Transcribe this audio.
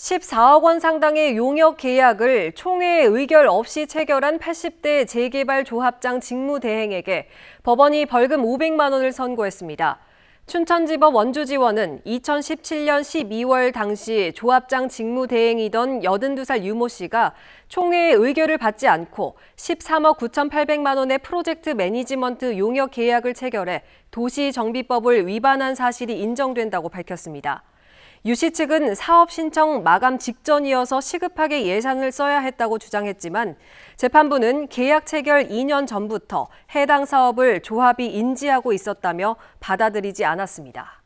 14억 원 상당의 용역 계약을 총회의 의결 없이 체결한 80대 재개발 조합장 직무대행에게 법원이 벌금 500만 원을 선고했습니다. 춘천지법 원주지원은 2017년 12월 당시 조합장 직무대행이던 82살 유모 씨가 총회 의결을 받지 않고 13억 9,800만 원의 프로젝트 매니지먼트 용역 계약을 체결해 도시정비법을 위반한 사실이 인정된다고 밝혔습니다. 유씨 측은 사업 신청 마감 직전이어서 시급하게 예산을 써야 했다고 주장했지만 재판부는 계약 체결 2년 전부터 해당 사업을 조합이 인지하고 있었다며 받아들이지 않았습니다.